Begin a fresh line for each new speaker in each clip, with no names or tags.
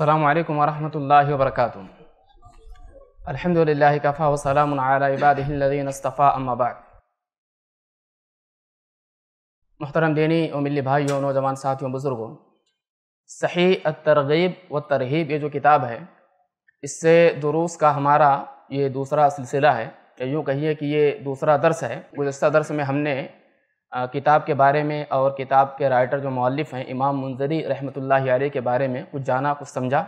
अल्लाम वरहमल वर्क अलहमदिल्ला कफ़ा वसलाम इबादीनस्तफ़ा अम्माबाद मोहतरम दीनी और मिली भाइयों नौजवान साथियों बुज़ुर्गों सही तरगीब व तरहीब ये जो किताब है इससे दुरूस का हमारा ये दूसरा सिलसिला है या यूँ कहिए कि ये दूसरा दर्स है गुजशत दर्स में हमने किताब के बारे में और किताब के राइटर जो मौलफ़ हैं इमाम मुंजरी रहमतुल्लाह आलह के बारे में कुछ जाना कुछ समझा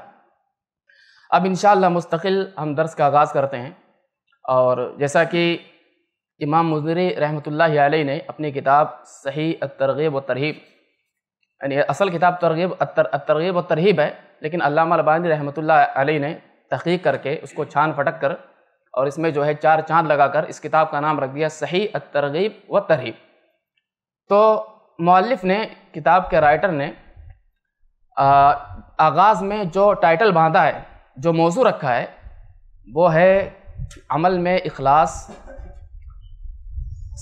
अब इन मुस्तकिल हम दर्स का आगाज़ करते हैं और जैसा कि इमाम मुंजरी रहमतुल्लाह आलह ने अपनी किताब सही तरगीब व तरहीब यानी असल किताब तरगीब तरगीब व तरहीब है लेकिन अलामा रबानी रहमत लाई ने तहकीक करके उसको छान फटक कर और इसमें जो है चार लगा कर इस किताब का नाम रख दिया सही तरगीब व तरहीब तो मौलफ ने किताब के राइटर ने आगाज़ में जो टाइटल बांधा है जो मौजू रखा है वो है अमल में इखलास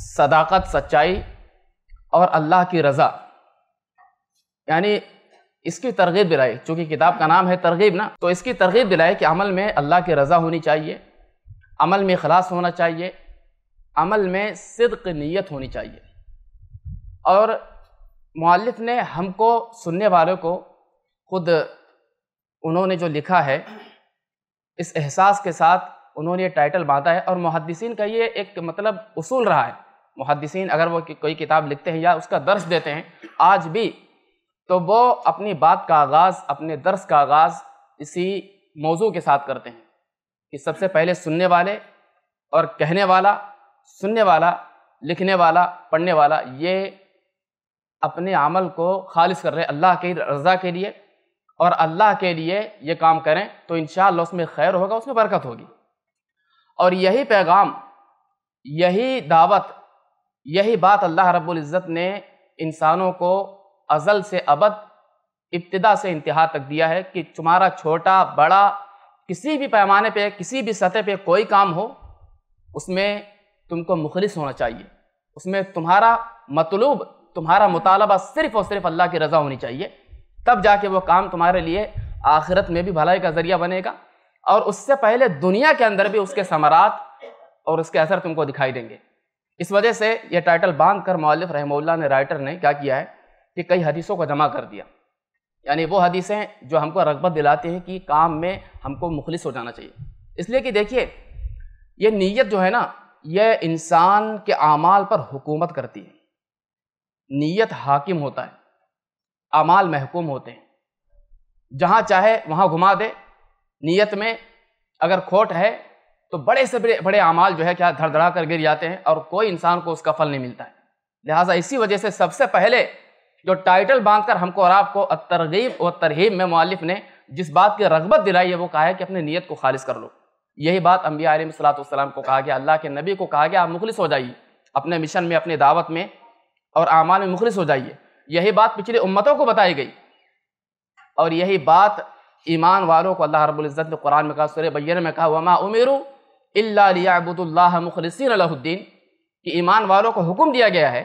सदाकत सच्चाई और अल्लाह की रज़ा यानी इसकी तरगीब दिलाई चूँकि किताब का नाम है तरगीब ना तो इसकी तरगीब दिलाई कि अमल में अल्लाह की रज़ा होनी चाहिए अमल में अखलास होना चाहिए अमल में सिद्क नीयत होनी चाहिए और मालफ ने हमको सुनने वालों को खुद उन्होंने जो लिखा है इस एहसास के साथ उन्होंने ये टाइटल बांधा है और मुहदसिन का ये एक मतलब उसूल रहा है मुहदसिन अगर वो कोई किताब लिखते हैं या उसका दर्श देते हैं आज भी तो वो अपनी बात का आगाज़ अपने दर्श का आगाज़ इसी मौजू के साथ करते हैं कि सबसे पहले सुनने वाले और कहने वाला सुनने वाला लिखने वाला पढ़ने वाला ये अपने अमल को खालिस कर रहे अल्लाह की रज़ा के लिए और अल्लाह के लिए ये काम करें तो इन उसमें खैर होगा उसमें बरकत होगी और यही पैगाम यही दावत यही बात अल्लाह रब्ज़त ने इंसानों को अज़ल से अबद इब्तदा से इंतहा तक दिया है कि तुम्हारा छोटा बड़ा किसी भी पैमाने पे किसी भी सतह पे कोई काम हो उसमें तुमको मुखलिस होना चाहिए उसमें तुम्हारा मतलूब तुम्हारा मुतालबा सिर्फ और सिर्फ अल्लाह की रज़ा होनी चाहिए तब जाके वो काम तुम्हारे लिए आखिरत में भी भलाई का ज़रिया बनेगा और उससे पहले दुनिया के अंदर भी उसके समारात और उसके असर तुमको दिखाई देंगे इस वजह से यह टाइटल बांध कर मौलफ रहमोल्ला ने राइटर ने क्या किया है कि कई हदीसों को जमा कर दिया यानी वो हदीसें जो हमको रगबत दिलाती हैं कि काम में हमको मुखलिस हो जाना चाहिए इसलिए कि देखिए ये नीयत जो है ना यह इंसान के अमाल पर हुकूमत करती है नीयत हाकिम होता है अमाल महकूम होते हैं जहाँ चाहे वहाँ घुमा दे नीयत में अगर खोट है तो बड़े से बड़े बड़े अमाल जो है क्या धड़धड़ा कर गिर जाते हैं और कोई इंसान को उसका फल नहीं मिलता है लिहाजा इसी वजह से सबसे पहले जो टाइटल बांध कर हमको और आपको तरगीब और तरहीब में मालिफ ने जिस बात की रगबत दिलाई है वो कहा है कि अपनी नीयत को खालिज कर लो यही बात अम्बिया सलाम को कहा गया अल्लाह के नबी को कहा गया आप मुखलिस हो जाइए अपने मिशन में अपने दावत में और अमाल में मुखलिस हो जाइए यही बात पिछले उम्मतों को बताई गई और यही बात ईमान वालों को अल्लाह रबुल्ज़त ने कुरान में कहा सुर बैर में कहा वमा उमेरू अल्लाबुदुल्ला मुखलसिन लहुद्दीन कि ईमान वालों को हुक्म दिया गया है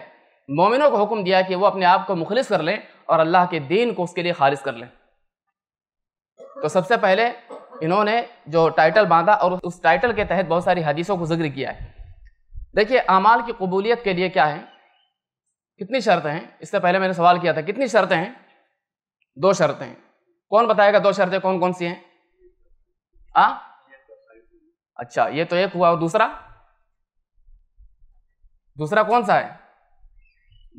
मोमिनों को हुक्म दिया कि वो अपने आप को मुखलिस कर लें और अल्लाह के दीन को उसके लिए खारिज कर लें तो सबसे पहले इन्होंने जो टाइटल बांधा और उस टाइटल के तहत बहुत सारी हदीसों को जिक्र किया है देखिए अमाल की कबूलियत के लिए क्या है कितनी शर्तें हैं इससे पहले मैंने सवाल किया था कितनी शर्तें हैं दो शर्तें हैं कौन बताएगा दो शर्तें कौन कौन सी हैं आ अच्छा ये तो एक हुआ और दूसरा दूसरा कौन सा है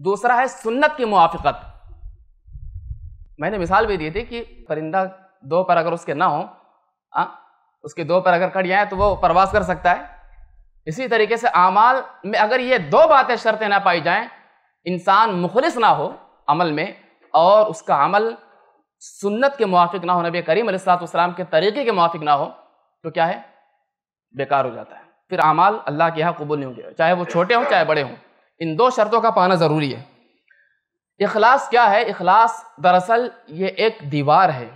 दूसरा है सुन्नत की मुआफ़त मैंने मिसाल भी दी थी कि परिंदा दो पर अगर उसके ना हो आ, उसके दो पर अगर कट जाए तो वो प्रवास कर सकता है इसी तरीके से आमाल में अगर ये दो बातें शर्तें ना पाई जाएं इंसान मुखलिस ना हो अमल में और उसका अमल सुन्नत के मुआफ़ ना हो नबी करीम सलाम के तरीके के मुआफ़ ना हो तो क्या है बेकार हो जाता है फिर अमाल अल्लाह के यहाँ कबूल नहीं होंगे चाहे वो छोटे हों चाहे बड़े हों इन दो शर्तों का पाना ज़रूरी है इखलास क्या है इखलास दरअसल ये एक दीवार है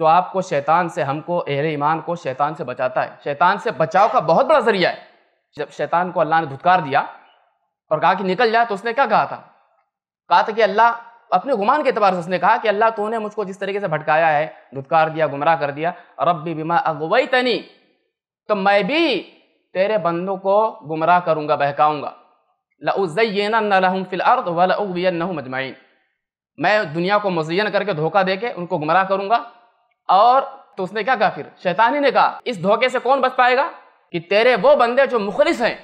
जो आपको शैतान से हमको अहर ईमान को शैतान से बचाता है शैतान से बचाव का बहुत बड़ा ज़रिया है जब शैतान को अल्लाह ने धुतकार दिया और कहा कि निकल जाए तो उसने क्या कहा था कहा था कि अल्लाह अपने गुमान के अतबार से उसने कहा कि अल्लाह तूने मुझको जिस तरीके से भटकाया है धुतकार दिया गुमराह कर दिया रब्बी बीमा अगवई तनी तो मैं भी तेरे बंदों को गुमराह करूंगा बहकाऊंगा मैं दुनिया को मुजैन करके धोखा दे के उनको गुमराह करूंगा और तो उसने क्या कहा फिर शैतानी ने कहा इस धोखे से कौन बच पाएगा कि तेरे वो बंदे जो मुखलिस हैं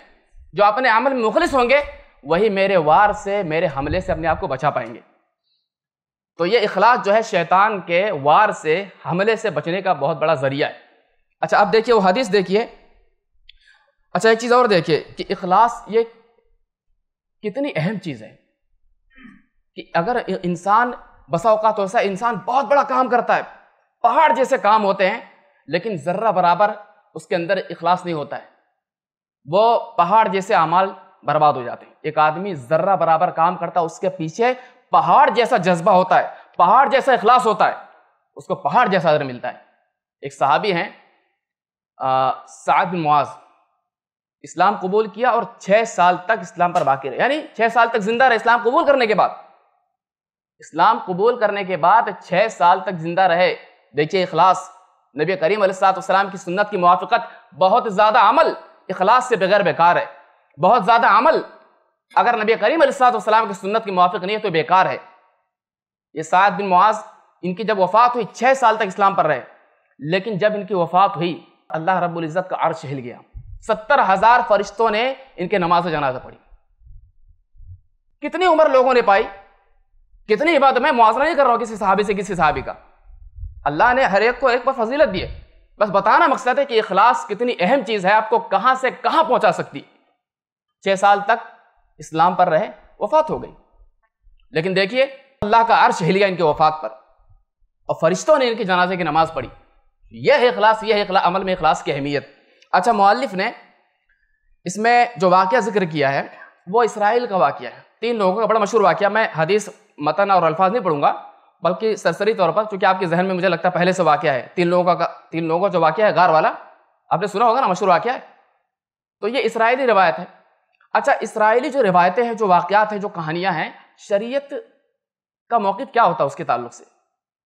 जो अपने अमल में मुखलिस होंगे वही मेरे वार से मेरे हमले से अपने आप को बचा पाएंगे तो ये इखलास जो है शैतान के वार से हमले से बचने का बहुत बड़ा ज़रिया है अच्छा अब देखिए वो हदीस देखिए अच्छा एक चीज़ और देखिए कि इखलास ये कितनी अहम चीज़ है कि अगर इंसान बसा होता ऐसा इंसान बहुत बड़ा काम करता है पहाड़ जैसे काम होते हैं लेकिन ज़र्रा बराबर उसके अंदर इखलास नहीं होता है वो पहाड़ जैसे अमाल बर्बाद हो जाते हैं एक आदमी जर्रा बराबर काम करता है उसके पीछे पहाड़ जैसा जज्बा होता है पहाड़ जैसा इखलास होता है उसको पहाड़ जैसा अदर मिलता है एक सहाबी हैं साद मुआज इस्लाम कबूल किया और छः साल तक इस्लाम पर बाकी रहे यानी छः साल तक जिंदा रहे इस्लाम कबूल करने के बाद इस्लाम कबूल करने के बाद छः साल तक जिंदा रहे देखिए इखलास नबी करीम सलाम की सुन्नत की मुआफ़त बहुत ज़्यादा अमल इखलास से बगैर बेकार है बहुत ज़्यादा अमल अगर नबी करीम सलाम की सुन्नत के मुआफ़ नहीं है तो बेकार है ये सात बिन मुआज इनकी जब वफ़ात हुई छः साल तक इस्लाम पर रहे लेकिन जब इनकी वफ़ात हुई अल्लाह रब्ज़त का अर्श हिल गया सत्तर हज़ार फरिश्तों ने इनके नमाज जनाजा पढ़ी कितनी उम्र लोगों ने पाई कितनी इबादत मैं मुआवजा नहीं कर रहा हूँ किसी सहाबी से किसी सहाबी का अल्लाह ने हर एक को एक बार फजीलत दी बस बताना मकसद है कि इखलास कितनी अहम चीज़ है आपको कहाँ से कहाँ पहुँचा सकती छः साल तक इस्लाम पर रहे वफात हो गई लेकिन देखिए अल्लाह का अर्श हिल गया इनके वफात पर और फरिश्तों ने इनके जनाजे की नमाज़ पढ़ी यह है अखलास यह है अमल में अखलास की अहमियत अच्छा मुआलफ ने इसमें जो वाक़ जिक्र किया है वो इसराइल का वाक़ है तीन लोगों का बड़ा मशहूर वाक़ मैं हदीस मतन और अल्फाज नहीं पढ़ूंगा बल्कि सरसरी तौर पर क्योंकि आपके जहन में मुझे लगता है पहले से वाक़ है तीन लोगों का तीन लोगों का जो वाक़ है गार वाला आपने सुना होगा ना मशहूर वाक़ है तो ये इसराइली रवायत है अच्छा इसराइली जो रिवायतें हैं जो वाकयात हैं जो कहानियाँ हैं शरीयत का मौक़ क्या होता है उसके ताल्लुक से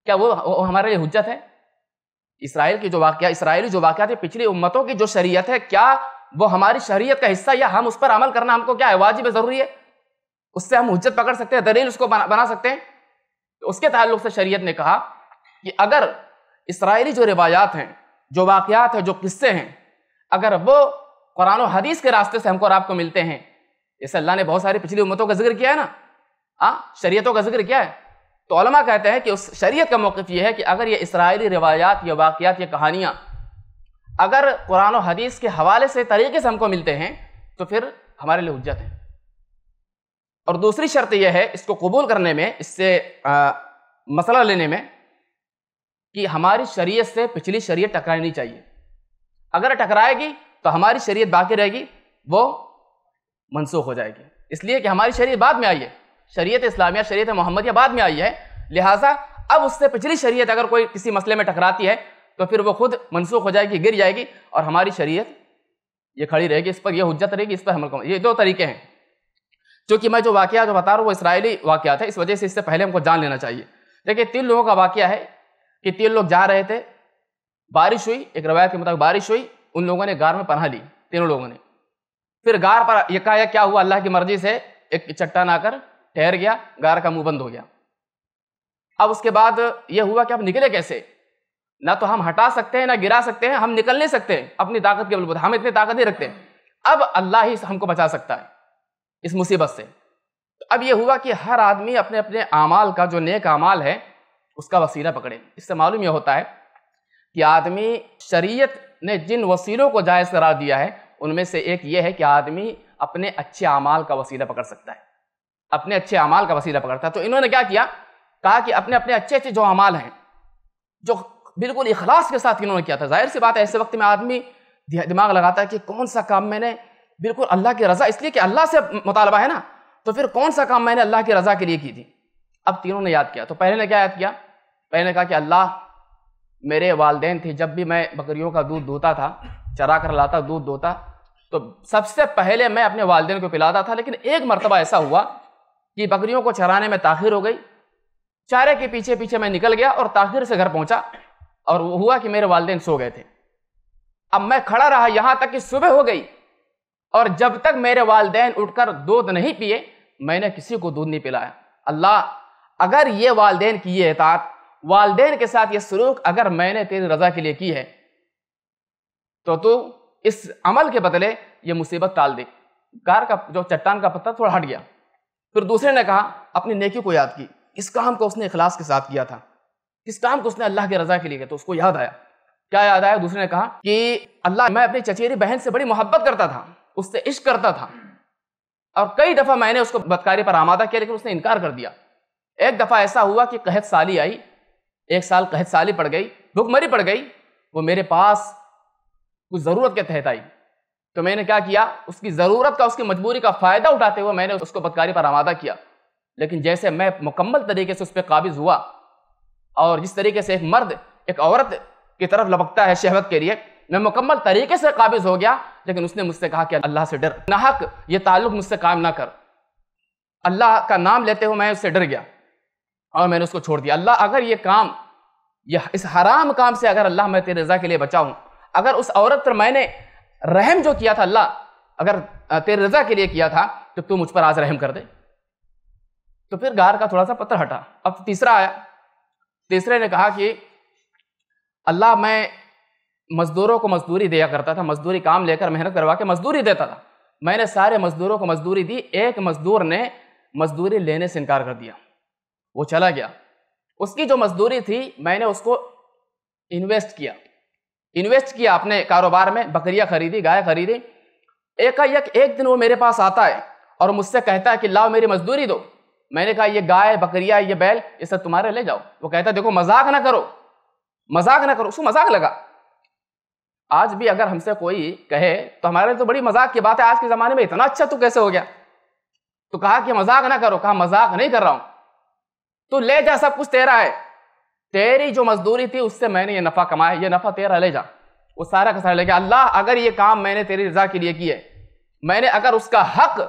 क्या वो, वो हमारे लिए हजत है इसराइल की जो वाक्य इसराइली जो वाक़ात है पिछली उम्मतों की जो शरीयत है क्या वो हमारी शरीयत का हिस्सा या हम उस पर अमल करना हमको क्या है वाजिब ज़रूरी है उससे हम हजत पकड़ सकते हैं दलील उसको बना, बना सकते हैं तो उसके ताल्लुक से शरीयत ने कहा कि अगर इसराइली जो रिवायात हैं जो वाकयात हैं जो किस्से हैं अगर वो कुरान हदीस के रास्ते से हमको और आपको मिलते हैं जैसे अल्लाह ने बहुत सारी पिछली उम्मतों का जिक्र किया है ना हाँ शरीयतों का जिक्र किया है तो अलमा कहते हैं कि उस शरीयत का मौक़ यह है कि अगर ये इसराइली रिवायात या वाक़ात या कहानियाँ अगर कुरान और हदीस के हवाले से तरीके से हमको मिलते हैं तो फिर हमारे लिए हजत है और दूसरी शर्त यह है इसको कबूल करने में इससे आ, मसला लेने में कि हमारी शरीयत से पिछली शरीयत टकरानी चाहिए अगर टकराएगी तो हमारी शरीयत बाकी रहेगी वो मनसूख हो जाएगी इसलिए कि हमारी शरीयत बाद में आई है शरीयत इस्लामिया शरीयत मोहम्मदिया बाद में आई है लिहाजा अब उससे पिछली शरीयत अगर कोई किसी मसले में टकराती है तो फिर वो खुद मनसूख हो जाएगी गिर जाएगी और हमारी शरीयत ये खड़ी रहेगी इस पर यह हजत रहेगी इस पर हमल ये दो तरीके हैं चूँकि मैं जो वाक़ जो बता रहा हूँ वो इसराइली वाक़ है इस वजह से इससे पहले हमको जान लेना चाहिए देखिए तीन लोगों का वाक़ है कि तीन लोग जा रहे थे बारिश हुई एक रवायत के मुताबिक बारिश हुई उन लोगों ने गार में पनाह ली तीनों लोगों ने फिर गार पर यकायक क्या हुआ अल्लाह की मर्जी से एक चट्टान आकर ठहर गया गार का मुंह बंद हो गया अब उसके बाद यह हुआ कि अब निकले कैसे ना तो हम हटा सकते हैं ना गिरा सकते हैं हम निकल नहीं सकते अपनी ताकत के बलबूत हम इतनी ताकत नहीं रखते अब अल्लाह ही हमको बचा सकता है इस मुसीबत से तो अब यह हुआ कि हर आदमी अपने अपने अमाल का जो नेक अमाल है उसका वसीला पकड़े इससे मालूम यह होता है कि आदमी शरीयत ने जिन वसीलों को जायज़ करार दिया है उनमें से एक ये है कि आदमी अपने अच्छे अमाल का वसीला पकड़ सकता है अपने अच्छे अमाल का वसीला पकड़ता है तो इन्होंने क्या किया कहा कि अपने अपने अच्छे अच्छे जो अमाल हैं जो बिल्कुल इखलास के साथ इन्होंने किया था जाहिर सी बात है ऐसे वक्त में आदमी दिमाग लगाता है कि कौन सा काम मैंने बिल्कुल अल्लाह की रज़ा इसलिए कि अल्लाह से मुतालबा है ना तो फिर कौन सा काम मैंने अल्लाह की रज़ा के लिए की थी अब तीनों ने याद किया तो पहले ने क्या याद किया पहले ने कहा कि अल्लाह मेरे वालदे थे जब भी मैं बकरियों का दूध दोता था चरा कर लाता दूध दोता तो सबसे पहले मैं अपने वालदेन को पिलाता था लेकिन एक मरतबा ऐसा हुआ कि बकरियों को चराने में ताखिर हो गई चारे के पीछे पीछे मैं निकल गया और ताखिर से घर पहुंचा और वो हुआ कि मेरे वालदेन सो गए थे अब मैं खड़ा रहा यहाँ तक कि सुबह हो गई और जब तक मेरे वालदेन उठकर दूध नहीं पिए मैंने किसी को दूध नहीं पिलाया अल्लाह अगर ये वालदेन की ये एतात वालदेन के साथ ये सलूक अगर मैंने तेरी रजा के लिए की है तो तू इस अमल के बदले ये मुसीबत टाल दे कार का जो चट्टान का पत्ता थोड़ा हट गया फिर दूसरे ने कहा अपनी नेकी को याद की इस काम को उसने इखलास के साथ किया था इस काम को उसने अल्लाह की रजा के लिए किया तो उसको याद आया क्या याद आया दूसरे ने कहा कि अल्लाह मैं अपनी चचेरी बहन से बड़ी मोहब्बत करता था उससे इश्क करता था और कई दफ़ा मैंने उसको बदकारी पर आमादा किया लेकिन उसने इनकार कर दिया एक दफ़ा ऐसा हुआ कि कहत साली आई एक साल कहत साली पड़ गई भुखमरी पड़ गई वो मेरे पास कुछ ज़रूरत के तहत आई तो मैंने क्या किया उसकी ज़रूरत का उसकी मजबूरी का फ़ायदा उठाते हुए मैंने उसको बदकारी पर आमादा किया लेकिन जैसे मैं मुकम्मल तरीके से उस पर काबिज़ हुआ और जिस तरीके से एक मर्द एक औरत की तरफ लपकता है शहवत के लिए मैं मुकम्मल तरीके से काबिज़ हो गया लेकिन उसने मुझसे कहा कि अल्लाह से डर नाहक ये ताल्लुक़ मुझसे कायम ना कर अल्लाह का नाम लेते हुए मैं उससे डर गया और मैंने उसको छोड़ दिया अल्लाह अगर ये काम यह इस हराम काम से अगर अल्लाह मैं तेरी रजा के लिए बचाऊँ अगर उस औरत पर मैंने रहम जो किया था अल्लाह अगर तेरी रजा के लिए किया था तो तू मुझ पर आज रहम कर दे तो फिर गार का थोड़ा सा पत्थर हटा अब तीसरा आया तीसरे ने कहा कि अल्लाह मैं मज़दूरों को मज़दूरी दिया करता था मज़दूरी काम लेकर मेहनत करवा के मज़दूरी देता था मैंने सारे मज़दूरों को मज़दूरी दी एक मज़दूर ने मज़दूरी लेने से इनकार कर दिया वो चला गया उसकी जो मजदूरी थी मैंने उसको इन्वेस्ट किया इन्वेस्ट किया अपने कारोबार में बकरियां खरीदी गाय खरीदी एकाएक एक दिन वो मेरे पास आता है और मुझसे कहता है कि लाओ मेरी मजदूरी दो मैंने कहा ये गाय बकरिया ये बैल ये सब तुम्हारे ले जाओ वो कहता है देखो मजाक ना करो मजाक ना करो उसको मजाक लगा आज भी अगर हमसे कोई कहे तो हमारे लिए तो बड़ी मजाक की बात है आज के ज़माने में इतना अच्छा तू कैसे हो गया तो कहा कि मजाक ना करो कहा मजाक नहीं कर रहा हूं तो ले जा सब कुछ तेरा है तेरी जो मजदूरी थी उससे मैंने ये नफा कमाया ये नफा तेरा ले जा वो सारा का सारा ले अल्लाह अगर ये काम मैंने तेरी रजा के लिए किया मैंने अगर उसका हक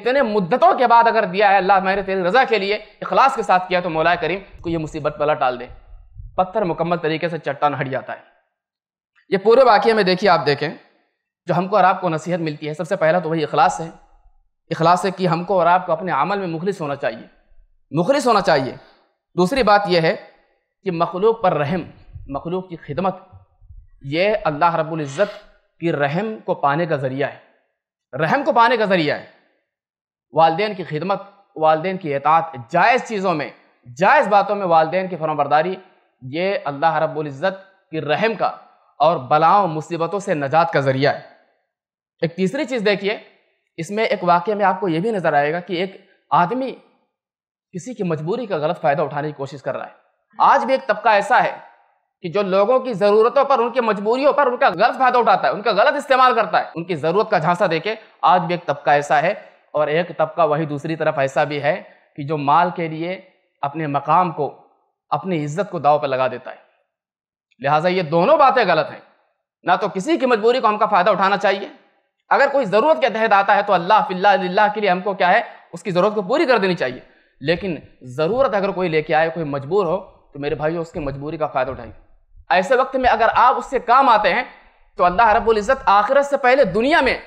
इतने मुद्दतों के बाद अगर दिया है अल्लाह मैंने तेरी रजा के लिए इखलास के साथ किया तो मौला करीम को ये मुसीबत पला टाल दे पत्थर मुकम्मल तरीके से चट्टान हट जाता है ये पूरे वाक्य में देखिए आप देखें जो हमको और आपको नसीहत मिलती है सबसे पहला तो वही अखलास है अखलास है कि हमको और आपको अपने अमल में मुखलिस होना चाहिए मुखलिस होना चाहिए दूसरी बात यह है कि मखलूक पर रहम मखलूक की खिदमत यह अल्लाह रबुल्ज़त की रहम को पाने का ज़रिया है रहम को पाने का ज़रिया है वालदेन की खिदमत वालदेन की एतात जायज़ चीज़ों में जायज़ बातों में वालदेन की फरमबरदारी ये अल्लाह रबुल्ज़त की रहम का और बलाओं मुसीबतों से नजात का ज़रिया है एक तीसरी चीज़ देखिए इसमें एक वाक्य में आपको ये भी नज़र आएगा कि एक आदमी किसी की मजबूरी का गलत फ़ायदा उठाने की कोशिश कर रहा है आज भी एक तबका ऐसा है कि जो लोगों की ज़रूरतों पर उनकी मजबूरियों पर उनका गलत फ़ायदा उठाता है उनका गलत इस्तेमाल करता है उनकी ज़रूरत का झांसा देके आज भी एक तबका ऐसा है और एक तबका वही दूसरी तरफ ऐसा भी है कि जो माल के लिए अपने मकाम को अपनी इज्जत को दाव पर लगा देता है लिहाजा ये दोनों बातें गलत हैं ना तो किसी की मजबूरी को हमका फ़ायदा उठाना चाहिए अगर कोई ज़रूरत के तहत आता है तो अल्लाह फिल्ला के लिए हमको क्या है उसकी ज़रूरत को पूरी कर देनी चाहिए लेकिन ज़रूरत अगर कोई लेके आए कोई मजबूर हो तो मेरे भाई उसकी मजबूरी का फ़ायदा उठाइए ऐसे वक्त में अगर आप उससे काम आते हैं तो अल्लाह रबुल्जत आखिरत से पहले दुनिया में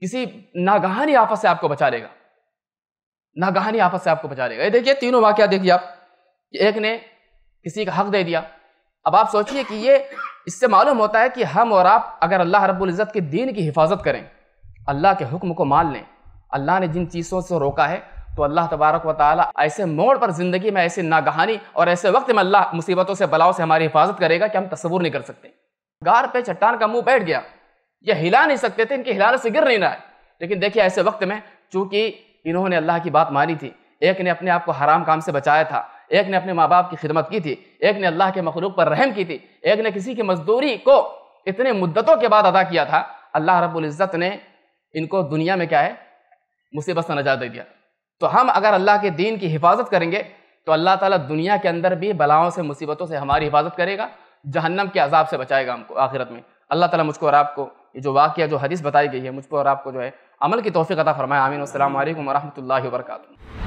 किसी नागहानी आफत से आपको बचा लेगा नागहानी आफत से आपको बचा लेगा ये देखिए तीनों वाक्य देखिए आप एक ने किसी का हक दे दिया अब आप सोचिए कि ये इससे मालूम होता है कि हम और आप अगर अल्लाह रबुल्ज़त के दीन की हिफाजत करें अल्लाह के हुक्म को मान लें अल्लाह ने जिन चीज़ों से रोका है तो अल्लाह तबारक व ताली ऐसे मोड़ पर ज़िंदगी में ऐसी नागहानी और ऐसे वक्त में अल्लाह मुसीबतों से बलाओं से हमारी हिफाजत करेगा कि हम तस्वूर नहीं कर सकते गार पे चट्टान का मुंह बैठ गया ये हिला नहीं सकते थे इनकी हिलाने से गिर नहीं रहा है लेकिन देखिए ऐसे वक्त में चूंकि इन्होंने अल्लाह की बात मानी थी एक ने अपने आप को हराम काम से बचाया था एक ने अपने माँ बाप की खिदमत की थी एक ने अल्लाह के मखलूक पर रहम की थी एक ने किसी की मजदूरी को इतने मुद्दतों के बाद अदा किया था अल्लाह रब्ज़त ने इनको दुनिया में क्या है मुसीबत से नजात दे दिया तो हम अगर अल्लाह के दीन की हिफाजत करेंगे तो अल्लाह ताला दुनिया के अंदर भी बलाओं से मुसीबतों से हमारी हिफाजत करेगा जहन्नम के अजाब से बचाएगा हमको आखिरत में अल्लाह ताला मुझको और आपको ये जो वाक्य जो हदीस बताई गई है मुझको और आपको जो है अमल की तोफ़ी अदा फरमाए आमीन असल वरहमल वर्का